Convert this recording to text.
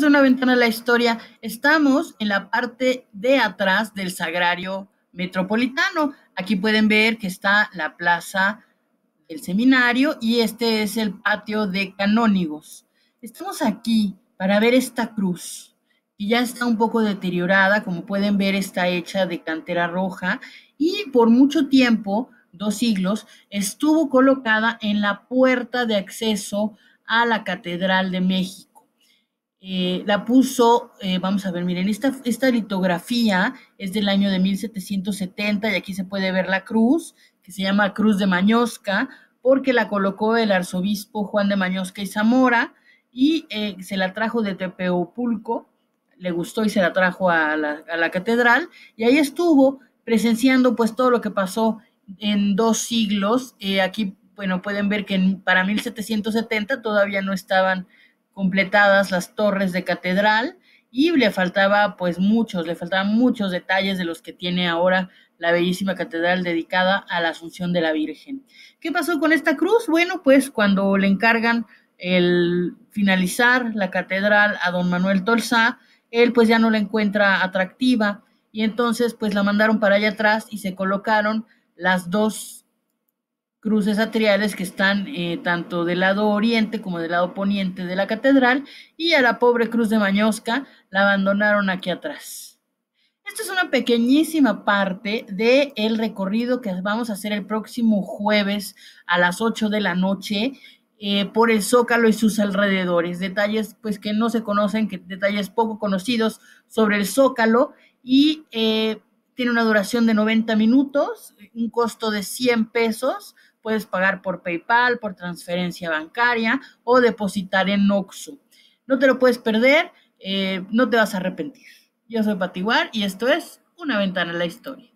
de Una Ventana de la Historia, estamos en la parte de atrás del Sagrario Metropolitano. Aquí pueden ver que está la plaza del seminario y este es el patio de canónigos. Estamos aquí para ver esta cruz, que ya está un poco deteriorada, como pueden ver está hecha de cantera roja y por mucho tiempo, dos siglos, estuvo colocada en la puerta de acceso a la Catedral de México. Eh, la puso, eh, vamos a ver, miren, esta, esta litografía es del año de 1770 y aquí se puede ver la cruz, que se llama Cruz de Mañosca, porque la colocó el arzobispo Juan de Mañosca y Zamora y eh, se la trajo de Tepeopulco, le gustó y se la trajo a la, catedral y ahí estuvo presenciando pues todo lo que pasó en dos siglos. aquí, bueno, pueden ver que para 1770 todavía no estaban completadas las torres de catedral y le faltaba pues muchos, le faltaban muchos detalles de los que tiene ahora la bellísima catedral dedicada a la Asunción de la Virgen. ¿Qué pasó con esta cruz? Bueno, pues cuando le encargan el finalizar la catedral a don Manuel Tolsá, él pues ya no la encuentra atractiva y entonces pues la mandaron para allá atrás y se colocaron las dos cruces atriales que están eh, tanto del lado oriente como del lado poniente de la catedral y a la pobre cruz de Mañosca la abandonaron aquí atrás. Esta es una pequeñísima parte del el recorrido que vamos a hacer el próximo jueves a las 8 de la noche eh, por el Zócalo y sus alrededores. Detalles pues que no se conocen, que, detalles poco conocidos sobre el Zócalo y eh, tiene una duración de 90 minutos, un costo de 100 pesos Puedes pagar por PayPal, por transferencia bancaria o depositar en Oxxo. No te lo puedes perder, eh, no te vas a arrepentir. Yo soy Patiguar y esto es Una ventana en la historia.